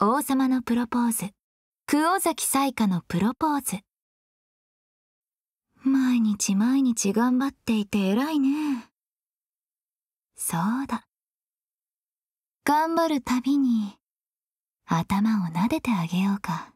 王様のプロポーズ久尾崎彩花のプロポーズ毎日毎日頑張っていて偉いねそうだ頑張るたびに頭を撫でてあげようか。